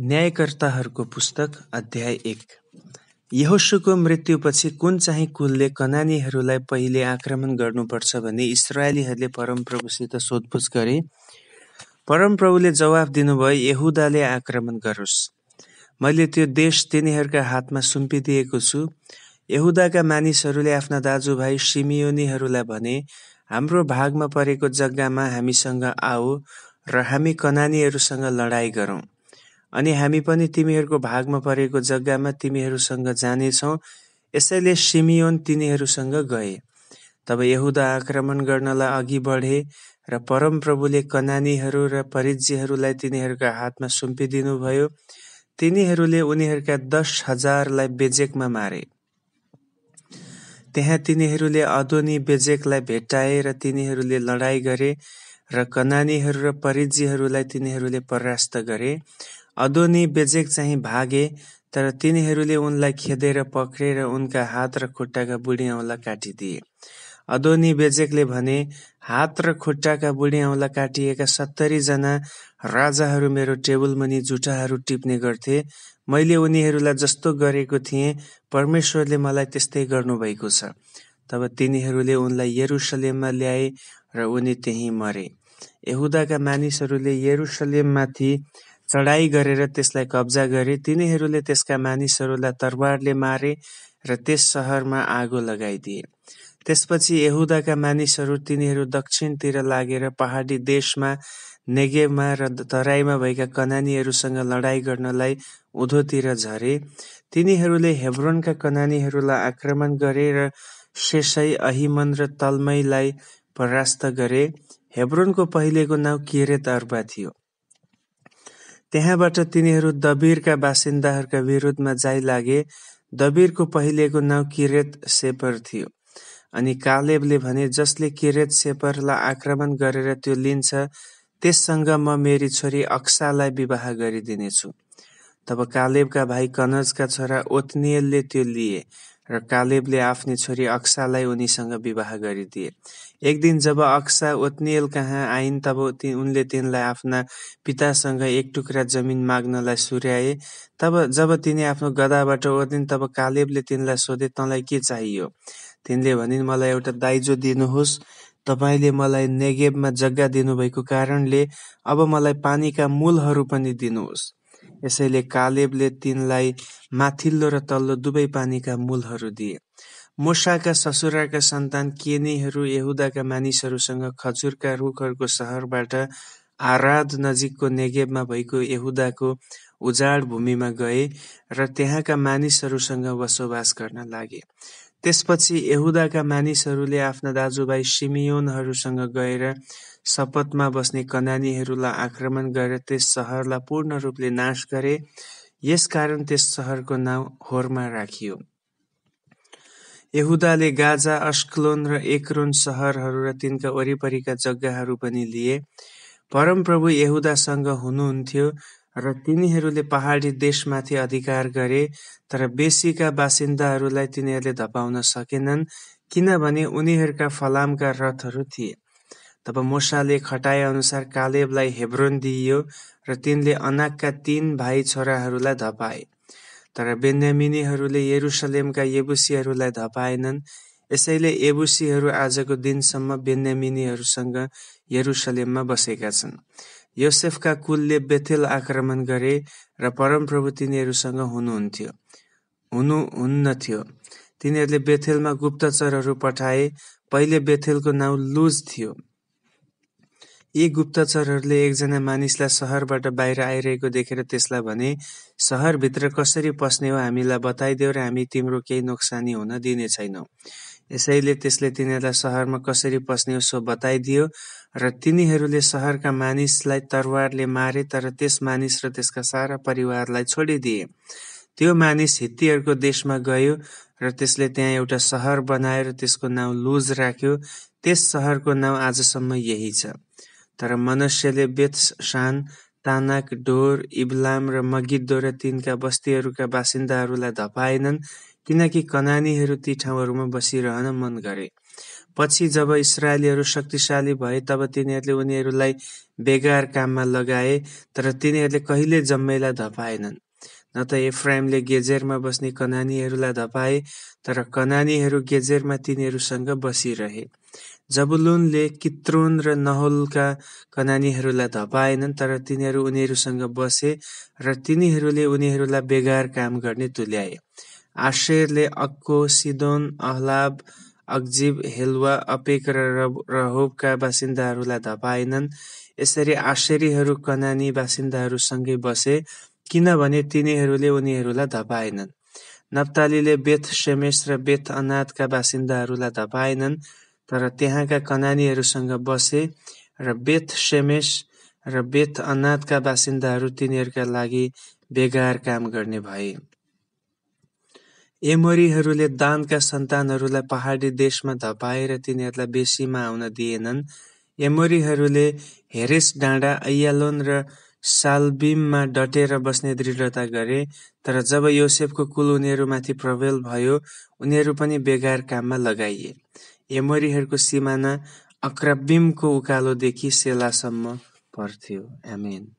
न्यायकर्ताहरूको पुस्तक अध्याय एक यहोशूको मृत्युपछि कुन चाहिँ कुलले कनानीहरूलाई पहिले आक्रमण गर्नुपर्छ भने इसरायलीहरूले परमप्रभुसित सोधपुछ गरे परमप्रभुले जवाफ दिनुभयो यहुदाले आक्रमण गरोस् मैले त्यो देश तिनीहरूका हातमा सुम्पिदिएको छु यहुदाका मानिसहरूले आफ्ना दाजुभाइ सिमियोनीहरूलाई भने हाम्रो भागमा परेको जग्गामा हामीसँग आऊ र हामी कनानीहरूसँग लडाइँ गरौँ अनि हामी पनि तिमीहरूको भागमा परेको जग्गामा तिमीहरूसँग जानेछौँ यसैले सिमियोन तिनीहरूसँग गए तब यहुदा आक्रमण गर्नलाई अघि बढे र परमप्रभुले कनानीहरू र परिज्यहरूलाई तिनीहरूका हातमा सुम्पिदिनुभयो तिनीहरूले उनीहरूका दस हजारलाई बेजेकमा मारे त्यहाँ तिनीहरूले अदोनी बेजेकलाई भेट्टाए र तिनीहरूले लडाईँ गरे र कनानीहरू र परिजीहरूलाई तिनीहरूले परास्त गरे अदोनी बेजेक चाहिँ भागे तर तिनीहरूले उनलाई खेदेर पक्रेर उनका हात र खुट्टाका बुढी औँला काटिदिए। अदोनी बेजेकले भने हात र खुट्टाका बुढी औँला काटिएका सत्तरीजना राजाहरू मेरो टेबुलमुनि जुठाहरू टिप्ने गर्थे मैले उनीहरूलाई जस्तो गरेको थिएँ परमेश्वरले मलाई त्यस्तै गर्नुभएको छ तब तिनीहरूले उनलाई यरुसलेममा ल्याए र उनी त्यहीँ मरे यहुदाका मानिसहरूले यरुसलेममाथि चढाई गरेर त्यसलाई कब्जा गरे तिनीहरूले त्यसका मानिसहरूलाई तरवारले मारे र त्यस सहरमा आगो लगाइदिए त्यसपछि यहुदाका मानिसहरू तिनीहरू दक्षिणतिर लागेर पहाडी देशमा नेगेमा र तराईमा भएका कनानीहरूसँग लडाईँ गर्नलाई उधोतिर झरे तिनीहरूले हेब्रोनका कनानीहरूलाई आक्रमण गरे र शेषै अहिमन र तलमैलाई परास्त गरे हेब्रोनको पहिलेको नाउँ किरेत अर्बा थियो त्यहाँबाट तिनीहरू दबिरका बासिन्दाहरूका विरुद्धमा जाइ लागे दबिरको पहिलेको नाउँ किरेत सेपर थियो अनि कालेबले भने जसले किरेत सेपरलाई आक्रमण गरेर त्यो लिन्छ त्यससँग म मेरी छोरी अक्सालाई विवाह गरिदिनेछु तब कालेबका भाइ कनजका छोरा ओत्नियलले त्यो लिए र कालेबले आफ्नी छोरी अक्सालाई उनीसँग विवाह गरिदिए। एक दिन जब अक्सा कहाँ आइन् तब उनले तिनलाई आफ्ना पितासँग एक टुक्रा जमिन माग्नलाई सुर्याए। तब जब तिनी आफ्नो गदाबाट ओर्दिन् तब कालेबले तिनलाई सोधे, तँलाई के चाहियो? तिनले भनिन्, मलाई एउटा दाइजो दिनुहोस्। तपाईँले मलाई नेगेबमा जग्गा दिनुभएको कारणले अब मलाई पानीका मूलहरू पनि दिनुहोस्। यसैले कालेबले तिनलाई माथिल्लो र तल्लो दुवै पानीका मूलहरू दिए। मोशाका ससुराका सन्तान केनीहरू यहुदाका मानिसहरूसँग खजुरका रुखहरूको सहरबाट आराद नजिकको नेगेबमा भएको यहुदाको उजाड भूमिमा गए र त्यहाँका मानिसहरूसँग बसोबास गर्न लागे। त्यसपछि यहुदाका मानिसहरूले आफ्ना दाजुभाइ सिमियोनहरूसँग गएर शपथमा बस्ने कनानीहरूलाई आक्रमण गरेर त्यस सहरलाई पूर्ण रूपले नाश गरे यसकारण त्यस सहरको नाउँ होर्मा राखियो यहुदाले गाजा अस्कलोन र एकरोन सहरहरू र तिनका वरिपरिका जग्गाहरू पनि लिए परमप्रभु यहुदासँग हुनुहुन्थ्यो र तिनीहरूले पहाडी देशमाथि अधिकार गरे तर बेसीका बासिन्दाहरूलाई तिनीहरूले धपाउन सकेनन् किनभने उनीहरूका फलामका रथहरू थिए तब मोशाले अनुसार कालेबलाई हेब्रोन दिइयो र तिनले अनाकका तीन भाइ छोराहरूलाई धपाए तर बेन्यामिनीहरूले येरुसलेमका येबुसीहरूलाई धपाएनन् यसैले येबुसीहरू आजको दिनसम्म बेन्यामिनीहरूसँग यरुसलेममा बसेका छन् योसेफका कुलले बेथेल आक्रमण गरे र परमप्रभु तिनीहरूसँग हुनुहुन्थ्यो हुनु हुन्नथ्यो तिनीहरूले बेथेलमा गुप्तचरहरू पठाए पहिले बेथेलको नाउँ लुज थियो यी गुप्तचरहरूले एकजना मानिसलाई सहरबाट बाहिर आइरहेको देखेर त्यसलाई भने सहरभित्र कसरी पस्ने हो हामीलाई बताइदेऊ र हामी तिम्रो केही नोक्सानी हुन दिने छैनौँ यसैले त्यसले तिनीहरूलाई सहरमा कसरी पस्ने सो बताइदियो र तिनीहरूले सहरका मानिसलाई तरवारले मारे तर त्यस मानिस र त्यसका सारा परिवारलाई छोडिदिए त्यो मानिस हित्तीहरूको देशमा गयो र त्यसले त्यहाँ एउटा सहर बनायो र त्यसको नाउँ लुज राख्यो त्यस सहरको नाउँ आजसम्म यही छ तर मनुष्यले बेथ शान तानाक डोर इब्लाम र मगिद्दो र तिनका बस्तीहरूका बासिन्दाहरूलाई धपाएनन् किनकि कनानीहरू ती ठाउँहरूमा बसिरहन मन गरे। पछि जब इसरायलीहरू शक्तिशाली भए तब तिनीहरूले उनीहरूलाई बेगार काममा लगाए तर तिनीहरूले कहिले जम्मैलाई धपाएनन्। न त इफ्राइमले गेजेरमा बस्ने कनानीहरूलाई धपाए तर कनानीहरू गेजेरमा तिनीहरूसँग बसिरहे। जबुलूनले कित्रोन र नहोलका कनानीहरूलाई धपाएनन् तर तिनीहरू उनीहरूसँग बसे र तिनीहरूले उनीहरूलाई बेगार काम गर्ने तुल्याए। आशेरले अक्को, सिदोन, अहलाब अक्जिब, हेलवा अपेक र रहोबका बासिन्दाहरूलाई धपाएनन्। यसरी आशेरीहरू कनानी बासिन्दाहरूसँगै बसे, किनभने तिनीहरूले उनीहरूलाई धपाएनन्। नप्तालीले बेथ सेमेस र बेथ अनाथका बासिन्दाहरूलाई धपाएनन्, तर त्यहाँका कनानीहरूसँग बसे र बेथ सेमेस र बेथ अनाथका बासिन्दाहरू तिनीहरूका लागि बेगार काम गर्ने भए। एमोरीहरूले दानका सन्तानहरूलाई पहाडी देशमा धपाएर तिनीहरूलाई बेसीमा आउन दिएनन्। एमोरीहरूले हेरेस डाँडा, अयालोन र सालबिममा डटेर बस्ने दृढता गरे, तर जब योसेफको कुल उनीहरूमाथि प्रवेल भयो, उनीहरू पनि बेगार काममा लगाइए। एमोरीहरूको सिमाना अक्रबिमको उकालोदेखि सेलासम्म पर्थ्यो। आमेन।